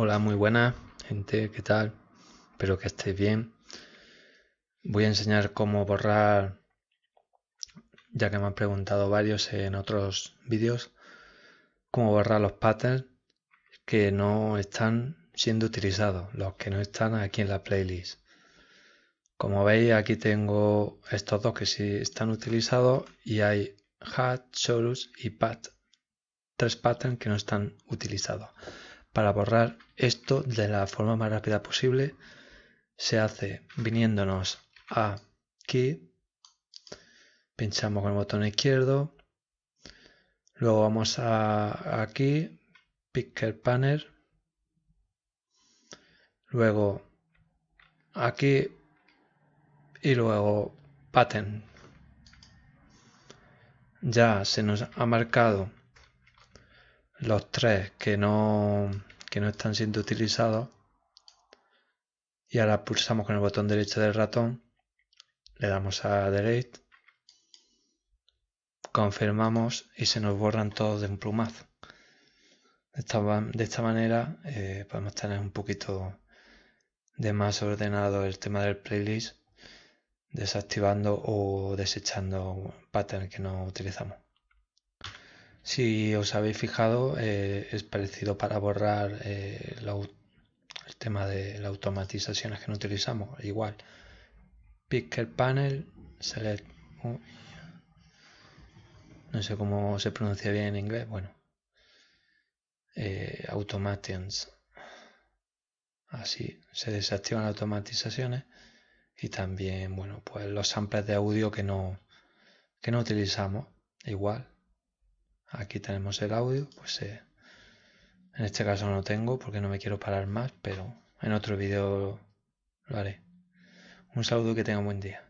Hola, muy buenas, gente, ¿qué tal? Espero que estéis bien. Voy a enseñar cómo borrar, ya que me han preguntado varios en otros vídeos, cómo borrar los patterns que no están siendo utilizados, los que no están aquí en la playlist. Como veis, aquí tengo estos dos que sí están utilizados y hay hat, chorus y pat. Tres patterns que no están utilizados para borrar esto de la forma más rápida posible se hace viniéndonos aquí pinchamos con el botón izquierdo luego vamos a aquí picker panel luego aquí y luego pattern ya se nos ha marcado los tres que no que no están siendo utilizados. Y ahora pulsamos con el botón derecho del ratón, le damos a Delete, confirmamos y se nos borran todos de un plumazo. De esta, manera eh, podemos tener un poquito de más ordenado el tema del playlist desactivando o desechando patterns que no utilizamos. Si os habéis fijado, eh, es parecido para borrar eh, el tema de las automatizaciones que no utilizamos. Igual, Picker Panel, Select. No sé cómo se pronuncia bien en inglés. Bueno, eh, Así se desactivan las automatizaciones y también, bueno, pues los samples de audio que no, que no utilizamos. Igual, Aquí tenemos el audio, pues eh, en este caso no lo tengo porque no me quiero parar más, pero en otro vídeo lo haré. Un saludo y que tenga buen día.